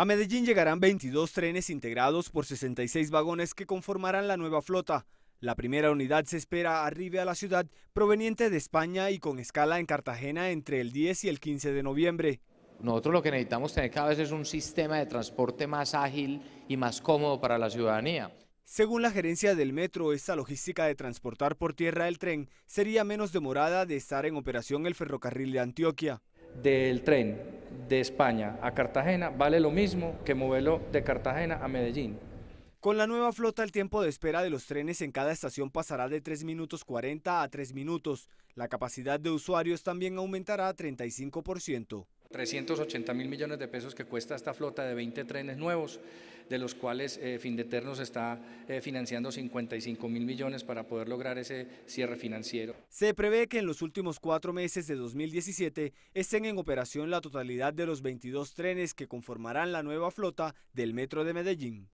A Medellín llegarán 22 trenes integrados por 66 vagones que conformarán la nueva flota. La primera unidad se espera arribe a la ciudad proveniente de España y con escala en Cartagena entre el 10 y el 15 de noviembre. Nosotros lo que necesitamos tener cada vez es un sistema de transporte más ágil y más cómodo para la ciudadanía. Según la gerencia del metro, esta logística de transportar por tierra el tren sería menos demorada de estar en operación el ferrocarril de Antioquia. Del tren de España a Cartagena vale lo mismo que moverlo de Cartagena a Medellín. Con la nueva flota, el tiempo de espera de los trenes en cada estación pasará de 3 minutos 40 a 3 minutos. La capacidad de usuarios también aumentará a 35%. 380 mil millones de pesos que cuesta esta flota de 20 trenes nuevos, de los cuales eh, Terno se está eh, financiando 55 mil millones para poder lograr ese cierre financiero. Se prevé que en los últimos cuatro meses de 2017 estén en operación la totalidad de los 22 trenes que conformarán la nueva flota del Metro de Medellín.